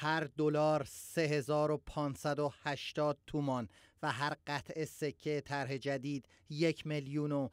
هر دلار 3580 تومان و هر قطع سکه طرح جدید یک میلیون و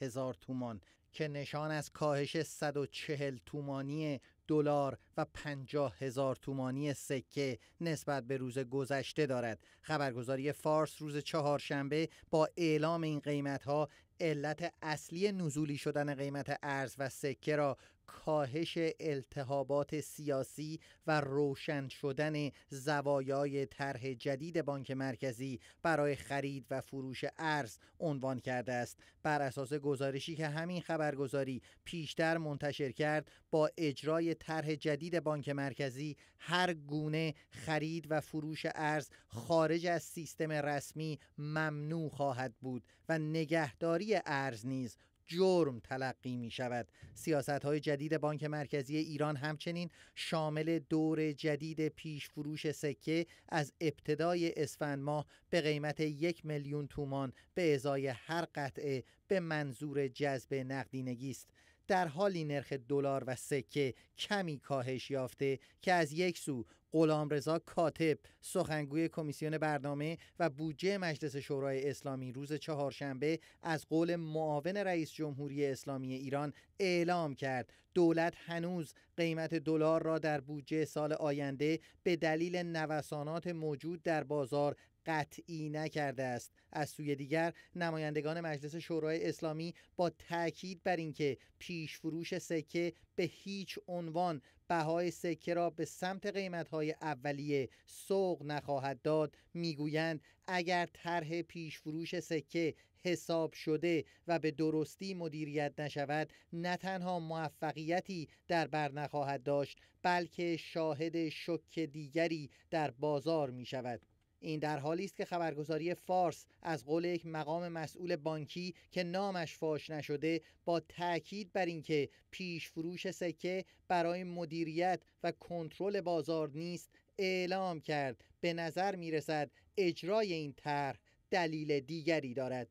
هزار تومان که نشان از کاهش 140 تومانی دلار و 50 هزار تومانی سکه نسبت به روز گذشته دارد خبرگزاری فارس روز چهارشنبه با اعلام این قیمت ها علت اصلی نزولی شدن قیمت ارز و سکه را کاهش التهابات سیاسی و روشن شدن زوایای طرح جدید بانک مرکزی برای خرید و فروش ارز عنوان کرده است بر اساس گزارشی که همین خبرگزاری پیشتر منتشر کرد با اجرای طرح جدید بانک مرکزی هر گونه خرید و فروش ارز خارج از سیستم رسمی ممنوع خواهد بود و نگهداری ارز نیز جرم تلقی می شود سیاست های جدید بانک مرکزی ایران همچنین شامل دور جدید پیش فروش سکه از ابتدای اسفند ماه به قیمت یک میلیون تومان به ازای هر قطعه به منظور جذب نقدینگی است در حالی نرخ دلار و سکه کمی کاهش یافته که از یک سو غلامرضا کاتب سخنگوی کمیسیون برنامه و بودجه مجلس شورای اسلامی روز چهارشنبه از قول معاون رئیس جمهوری اسلامی ایران اعلام کرد دولت هنوز قیمت دلار را در بودجه سال آینده به دلیل نوسانات موجود در بازار قطعی نکرده است از سوی دیگر نمایندگان مجلس شورای اسلامی با تاکید بر اینکه پیش فروش سکه به هیچ عنوان بهای سکه را به سمت قیمت‌های اولیه سوق نخواهد داد میگویند اگر طرح پیش فروش سکه حساب شده و به درستی مدیریت نشود نه تنها موفقیتی در بر نخواهد داشت بلکه شاهد شک دیگری در بازار می شود این در حالی است که خبرگزاری فارس از قول یک مقام مسئول بانکی که نامش فاش نشده با تاکید بر اینکه پیش فروش سکه برای مدیریت و کنترل بازار نیست اعلام کرد به نظر می رسد اجرای این طرح دلیل دیگری دارد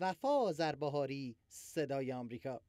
وفا آذربهاری صدای آمریکا